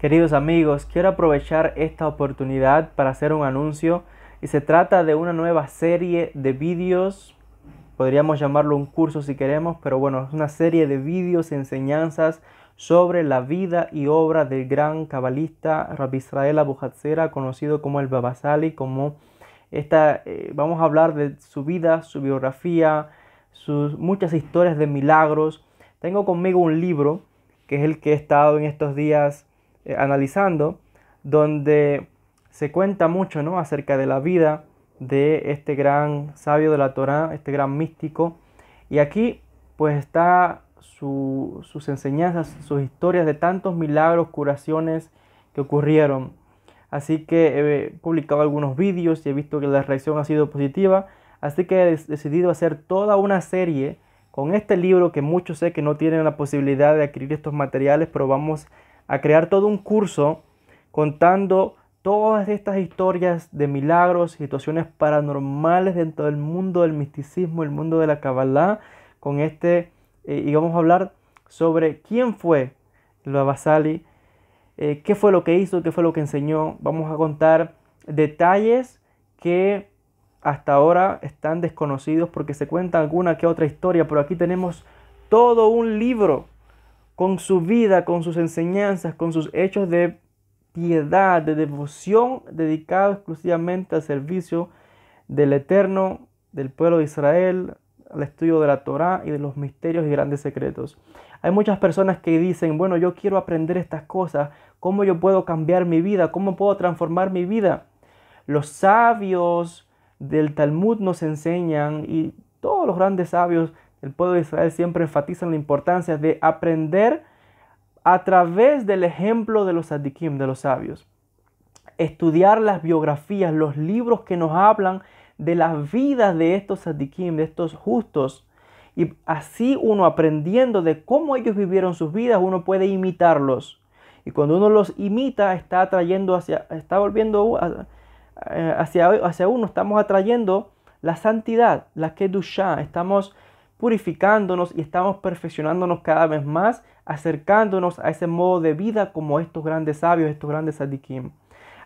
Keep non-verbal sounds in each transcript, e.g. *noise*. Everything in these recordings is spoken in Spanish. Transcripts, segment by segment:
Queridos amigos, quiero aprovechar esta oportunidad para hacer un anuncio y se trata de una nueva serie de vídeos, podríamos llamarlo un curso si queremos, pero bueno, es una serie de vídeos, enseñanzas sobre la vida y obra del gran cabalista Rabbi Israel Abu conocido como el Babasali, como esta, eh, vamos a hablar de su vida, su biografía, sus muchas historias de milagros. Tengo conmigo un libro que es el que he estado en estos días eh, analizando, donde se cuenta mucho ¿no? acerca de la vida de este gran sabio de la Torá, este gran místico. Y aquí pues está sus enseñanzas, sus historias de tantos milagros, curaciones que ocurrieron. Así que he publicado algunos vídeos y he visto que la reacción ha sido positiva. Así que he decidido hacer toda una serie con este libro que muchos sé que no tienen la posibilidad de adquirir estos materiales, pero vamos a crear todo un curso contando todas estas historias de milagros, situaciones paranormales dentro del mundo del misticismo, el mundo de la Kabbalah, con este, eh, y vamos a hablar sobre quién fue el eh, qué fue lo que hizo, qué fue lo que enseñó. Vamos a contar detalles que hasta ahora están desconocidos porque se cuenta alguna que otra historia, pero aquí tenemos todo un libro con su vida, con sus enseñanzas, con sus hechos de piedad, de devoción, dedicado exclusivamente al servicio del Eterno, del pueblo de Israel, al estudio de la Torá y de los misterios y grandes secretos. Hay muchas personas que dicen, bueno, yo quiero aprender estas cosas, ¿cómo yo puedo cambiar mi vida? ¿Cómo puedo transformar mi vida? Los sabios del Talmud nos enseñan y todos los grandes sabios el pueblo de Israel siempre enfatiza la importancia de aprender a través del ejemplo de los sadikim, de los sabios. Estudiar las biografías, los libros que nos hablan de las vidas de estos sadikim, de estos justos. Y así uno aprendiendo de cómo ellos vivieron sus vidas, uno puede imitarlos. Y cuando uno los imita, está atrayendo hacia, está volviendo uh, eh, hacia, hacia uno, estamos atrayendo la santidad, la kedusha, estamos purificándonos y estamos perfeccionándonos cada vez más, acercándonos a ese modo de vida como estos grandes sabios, estos grandes sadikim.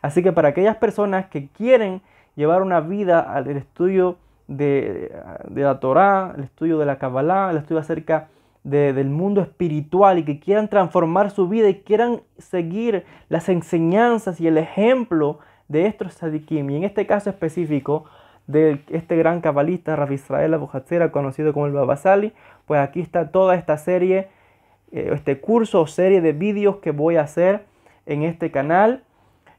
Así que para aquellas personas que quieren llevar una vida al estudio de, la Torá, el estudio de la Kabbalah, el estudio acerca del mundo espiritual y que quieran transformar su vida y quieran seguir las enseñanzas y el ejemplo de estos sadikim, y en este caso específico, de este gran cabalista Rav Israel Abuhatzera, conocido como el Babasali, pues aquí está toda esta serie, eh, este curso o serie de vídeos que voy a hacer en este canal.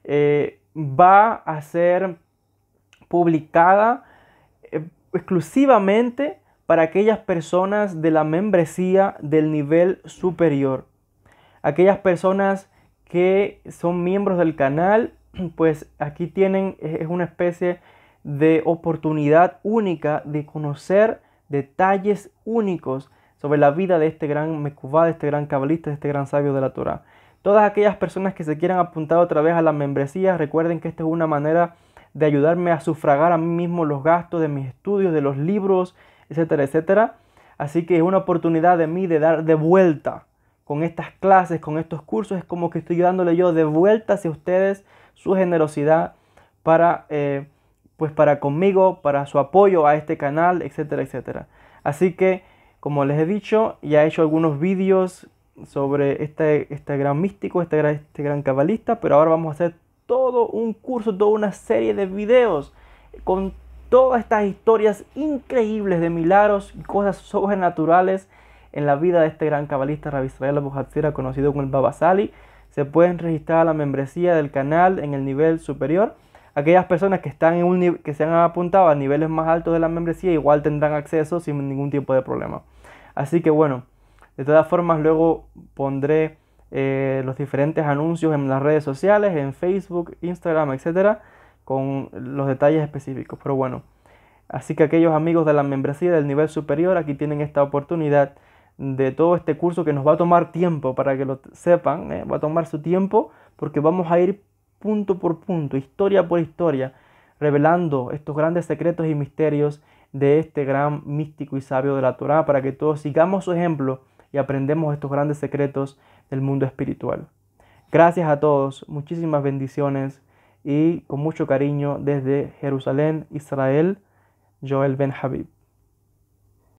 Eh, va a ser publicada eh, exclusivamente para aquellas personas de la membresía del nivel superior. Aquellas personas que son miembros del canal, *clears throat* pues aquí tienen, es una especie de oportunidad única de conocer detalles únicos sobre la vida de este gran mecubá, de este gran cabalista, de este gran sabio de la Torah. Todas aquellas personas que se quieran apuntar otra vez a la membresía, recuerden que esta es una manera de ayudarme a sufragar a mí mismo los gastos de mis estudios, de los libros, etcétera, etcétera. Así que es una oportunidad de mí de dar de vuelta con estas clases, con estos cursos. Es como que estoy dándole yo de vuelta hacia ustedes su generosidad para eh, pues para conmigo, para su apoyo a este canal, etcétera, etcétera. Así que, como les he dicho, ya he hecho algunos vídeos sobre este, este gran místico, este, este gran cabalista, pero ahora vamos a hacer todo un curso, toda una serie de vídeos con todas estas historias increíbles de milagros y cosas sobrenaturales en la vida de este gran cabalista Rabbi Israel Abujadzira, conocido como el Babasali. Se pueden registrar a la membresía del canal en el nivel superior Aquellas personas que, están en que se han apuntado a niveles más altos de la membresía igual tendrán acceso sin ningún tipo de problema. Así que bueno, de todas formas luego pondré eh, los diferentes anuncios en las redes sociales, en Facebook, Instagram, etcétera, con los detalles específicos. Pero bueno, así que aquellos amigos de la membresía del nivel superior aquí tienen esta oportunidad de todo este curso que nos va a tomar tiempo para que lo sepan, eh, va a tomar su tiempo porque vamos a ir punto por punto, historia por historia, revelando estos grandes secretos y misterios de este gran místico y sabio de la Torá para que todos sigamos su ejemplo y aprendemos estos grandes secretos del mundo espiritual. Gracias a todos, muchísimas bendiciones y con mucho cariño desde Jerusalén, Israel, Joel Ben Habib.